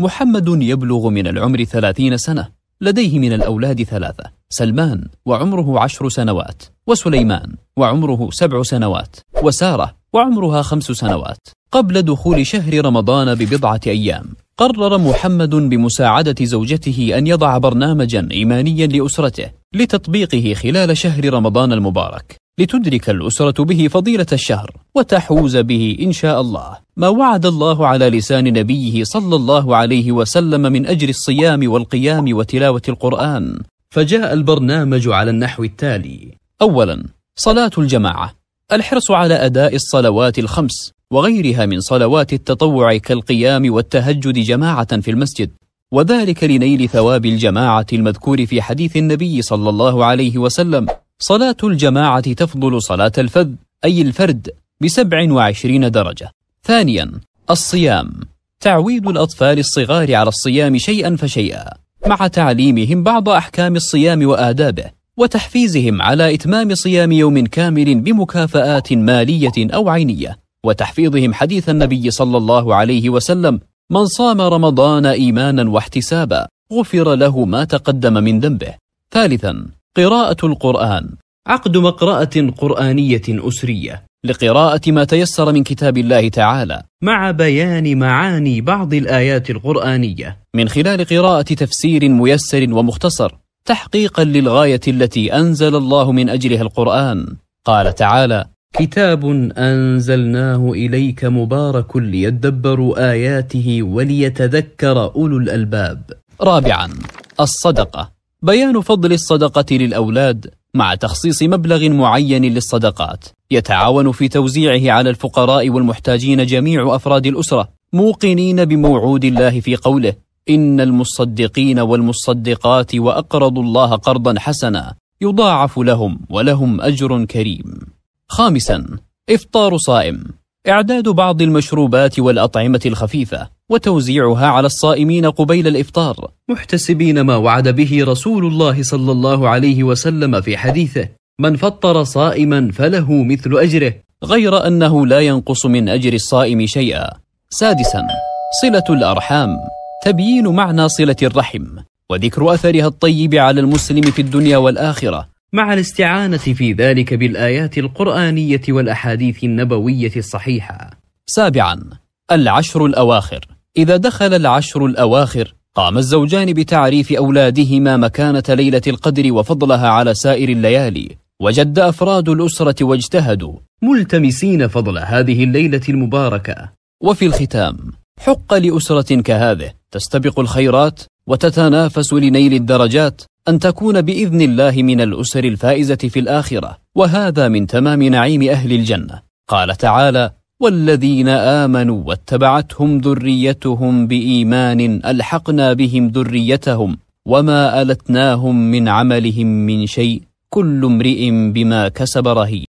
محمد يبلغ من العمر ثلاثين سنة لديه من الأولاد ثلاثة سلمان وعمره عشر سنوات وسليمان وعمره سبع سنوات وسارة وعمرها خمس سنوات قبل دخول شهر رمضان ببضعة أيام قرر محمد بمساعدة زوجته أن يضع برنامجا إيمانيا لأسرته لتطبيقه خلال شهر رمضان المبارك لتدرك الأسرة به فضيلة الشهر وتحوز به إن شاء الله ما وعد الله على لسان نبيه صلى الله عليه وسلم من أجر الصيام والقيام وتلاوة القرآن فجاء البرنامج على النحو التالي أولا صلاة الجماعة الحرص على أداء الصلوات الخمس وغيرها من صلوات التطوع كالقيام والتهجد جماعة في المسجد وذلك لنيل ثواب الجماعة المذكور في حديث النبي صلى الله عليه وسلم صلاة الجماعة تفضل صلاة الفذ أي الفرد بسبع وعشرين درجة ثانيا الصيام تعويد الأطفال الصغار على الصيام شيئا فشيئا مع تعليمهم بعض أحكام الصيام وآدابه وتحفيزهم على إتمام صيام يوم كامل بمكافآت مالية أو عينية وتحفيظهم حديث النبي صلى الله عليه وسلم من صام رمضان إيمانا واحتسابا غفر له ما تقدم من ذنبه ثالثا قراءة القرآن عقد مقرأة قرآنية أسرية لقراءة ما تيسر من كتاب الله تعالى مع بيان معاني بعض الآيات القرآنية من خلال قراءة تفسير ميسر ومختصر تحقيقا للغاية التي أنزل الله من أجلها القرآن قال تعالى كتاب أنزلناه إليك مبارك ليدبروا آياته وليتذكر أولو الألباب رابعا الصدقة بيان فضل الصدقة للأولاد مع تخصيص مبلغ معين للصدقات يتعاون في توزيعه على الفقراء والمحتاجين جميع أفراد الأسرة موقنين بموعود الله في قوله إن المصدقين والمصدقات وأقرضوا الله قرضا حسنا يضاعف لهم ولهم أجر كريم خامسا إفطار صائم إعداد بعض المشروبات والأطعمة الخفيفة وتوزيعها على الصائمين قبيل الإفطار محتسبين ما وعد به رسول الله صلى الله عليه وسلم في حديثه من فطر صائما فله مثل أجره غير أنه لا ينقص من أجر الصائم شيئا سادسا صلة الأرحام تبيين معنى صلة الرحم وذكر أثرها الطيب على المسلم في الدنيا والآخرة مع الاستعانة في ذلك بالآيات القرآنية والأحاديث النبوية الصحيحة سابعا العشر الأواخر إذا دخل العشر الأواخر قام الزوجان بتعريف أولادهما مكانة ليلة القدر وفضلها على سائر الليالي وجد أفراد الأسرة واجتهدوا ملتمسين فضل هذه الليلة المباركة وفي الختام حق لأسرة كهذه تستبق الخيرات وتتنافس لنيل الدرجات أن تكون بإذن الله من الأسر الفائزة في الآخرة وهذا من تمام نعيم أهل الجنة قال تعالى والذين آمنوا واتبعتهم ذريتهم بإيمان ألحقنا بهم ذريتهم وما ألتناهم من عملهم من شيء كل امرئ بما كسب رهين